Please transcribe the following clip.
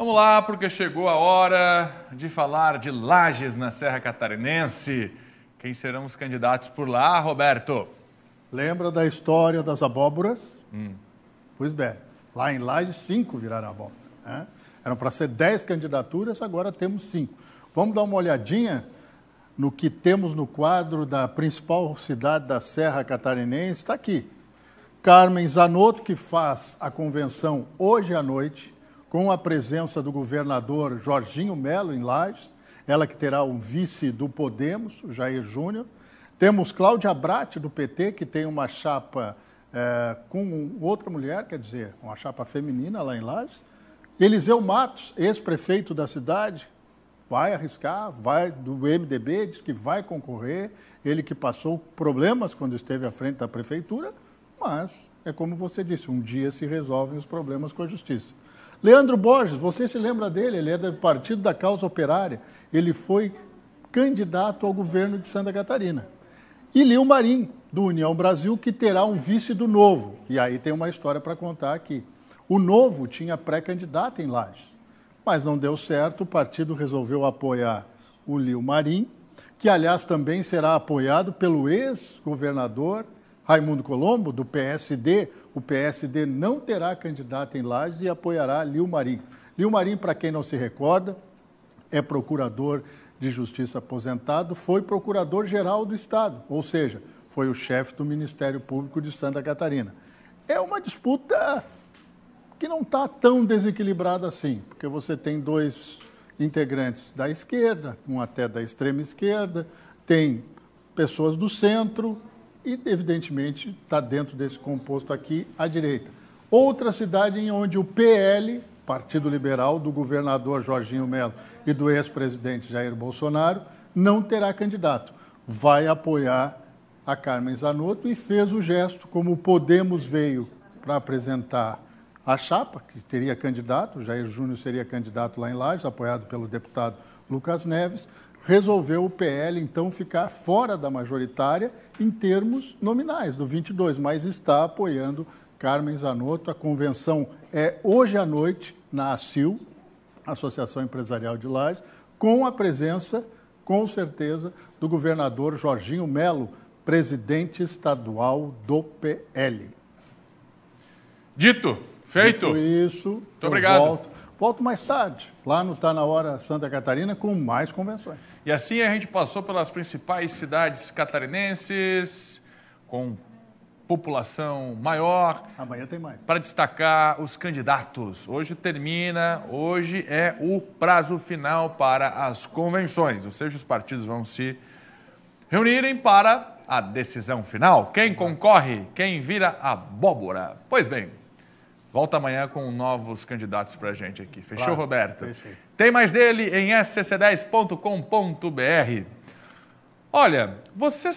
Vamos lá, porque chegou a hora de falar de Lages na Serra Catarinense. Quem serão os candidatos por lá, Roberto? Lembra da história das abóboras? Hum. Pois bem, lá em Lages, cinco viraram abóbora. Né? Eram para ser dez candidaturas, agora temos cinco. Vamos dar uma olhadinha no que temos no quadro da principal cidade da Serra Catarinense. Está aqui. Carmen Zanotto, que faz a convenção hoje à noite com a presença do governador Jorginho Melo em Lages, ela que terá um vice do Podemos, Jair Júnior. Temos Cláudia Brat, do PT, que tem uma chapa é, com outra mulher, quer dizer, uma chapa feminina lá em Lages. Eliseu Matos, ex-prefeito da cidade, vai arriscar, vai do MDB, diz que vai concorrer. Ele que passou problemas quando esteve à frente da prefeitura, mas é como você disse, um dia se resolvem os problemas com a justiça. Leandro Borges, você se lembra dele? Ele é do Partido da Causa Operária. Ele foi candidato ao governo de Santa Catarina. E Lio Marim, do União Brasil, que terá um vice do Novo. E aí tem uma história para contar aqui. O Novo tinha pré-candidato em Lages, mas não deu certo. O partido resolveu apoiar o Lio Marim, que, aliás, também será apoiado pelo ex-governador Raimundo Colombo, do PSD, o PSD não terá candidato em Lages e apoiará Lil Marim. Lil Marim, para quem não se recorda, é procurador de justiça aposentado, foi procurador-geral do Estado, ou seja, foi o chefe do Ministério Público de Santa Catarina. É uma disputa que não está tão desequilibrada assim, porque você tem dois integrantes da esquerda, um até da extrema esquerda, tem pessoas do centro, e, evidentemente, está dentro desse composto aqui à direita. Outra cidade em onde o PL, Partido Liberal, do governador Jorginho Melo e do ex-presidente Jair Bolsonaro, não terá candidato. Vai apoiar a Carmen Zanotto e fez o gesto, como o Podemos veio para apresentar a chapa, que teria candidato, Jair Júnior seria candidato lá em Lages, apoiado pelo deputado Lucas Neves, resolveu o PL então ficar fora da majoritária em termos nominais do 22, mas está apoiando Carmen Zanotto. A convenção é hoje à noite na ASIL, Associação Empresarial de Lages, com a presença, com certeza, do governador Jorginho Melo, presidente estadual do PL. Dito, feito. Dito isso, Muito obrigado. Volto. Volto mais tarde, lá no Tá na Hora Santa Catarina, com mais convenções. E assim a gente passou pelas principais cidades catarinenses, com população maior. Amanhã tem mais. Para destacar os candidatos. Hoje termina, hoje é o prazo final para as convenções, ou seja, os partidos vão se reunirem para a decisão final. Quem concorre, quem vira abóbora. Pois bem, Volta amanhã com novos candidatos para a gente aqui. Fechou, claro, Roberto? Fechei. Tem mais dele em scc10.com.br. Olha, você